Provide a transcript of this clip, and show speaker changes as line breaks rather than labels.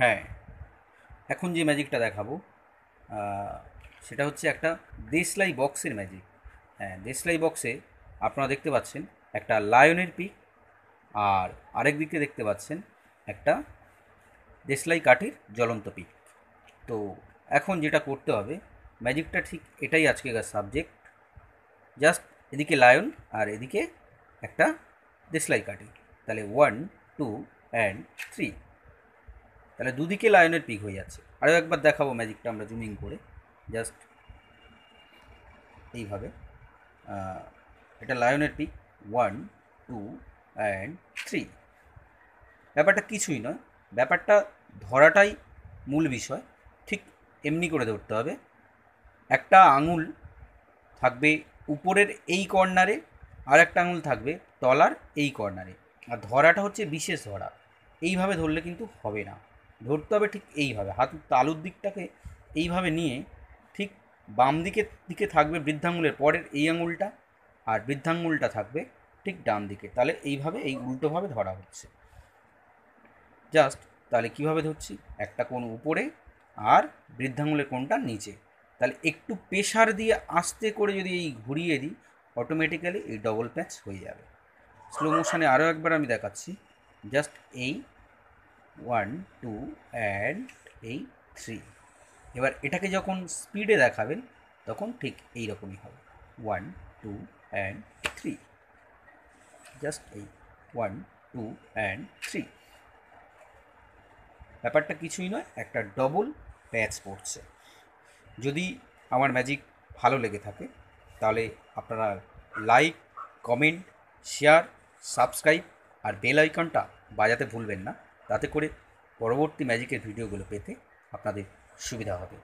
হ্যাঁ এখন যে ম্যাজিকটা দেখাবো সেটা হচ্ছে একটা দেশলাই বক্সের ম্যাজিক হ্যাঁ দেশলাই বক্সে আপনারা দেখতে পাচ্ছেন একটা লায়নের পিক আর আরেক দিকে দেখতে পাচ্ছেন একটা দেশলাই কাঠের জ্বলন্ত পিক তো এখন যেটা করতে হবে ম্যাজিকটা ঠিক এটাই আজকেকার সাবজেক্ট জাস্ট এদিকে লায়ন আর এদিকে একটা দেশলাই কাঠি তাহলে ওয়ান টু অ্যান্ড থ্রি তাহলে দুদিকে লায়নের পিক হয়ে যাচ্ছে আরও একবার দেখাবো ম্যাজিকটা আমরা জুমিং করে জাস্ট এইভাবে এটা লায়নের pic one two and three ব্যাপারটা কিছুই নয় ব্যাপারটা ধরাটাই মূল বিষয় ঠিক এমনি করে ধরতে হবে একটা আঙুল থাকবে উপরের এই কর্নারে আর একটা আঙুল থাকবে তলার এই কর্নারে আর ধরাটা হচ্ছে বিশেষ ধরা এইভাবে ধরলে কিন্তু হবে না ধরতে হবে ঠিক এইভাবে হাত তালুর দিকটাকে এইভাবে নিয়ে ঠিক বাম দিকের দিকে থাকবে বৃদ্ধাঙ্গুলের পরের এই আঙুলটা আর বৃদ্ধাঙ্গুলটা থাকবে ঠিক ডান দিকে তাহলে এইভাবে এই উল্টোভাবে ধরা হচ্ছে জাস্ট তাহলে কিভাবে ধরছি একটা কোণ উপরে আর বৃদ্ধাঙ্গুলের কোনটা নিচে তাহলে একটু প্রেশার দিয়ে আস্তে করে যদি এই ঘুরিয়ে দিই অটোমেটিক্যালি এই ডবল প্যাচ হয়ে যাবে স্লো মোশনে আরও একবার আমি দেখাচ্ছি জাস্ট এই ওয়ান টু অ্যান্ড এই থ্রি এবার এটাকে যখন স্পিডে দেখাবেন তখন ঠিক এই রকমই হবে one two and three just এই ওয়ান টু অ্যান্ড থ্রি ব্যাপারটা কিছুই নয় একটা ডবল প্যাচ পড়ছে যদি আমার ম্যাজিক ভালো লেগে থাকে তাহলে আপনারা লাইক কমেন্ট শেয়ার সাবস্ক্রাইব আর বেল আইকনটা বাজাতে ভুলবেন না তাতে করে পরবর্তী ম্যাজিকের ভিডিওগুলো পেতে আপনাদের সুবিধা হবে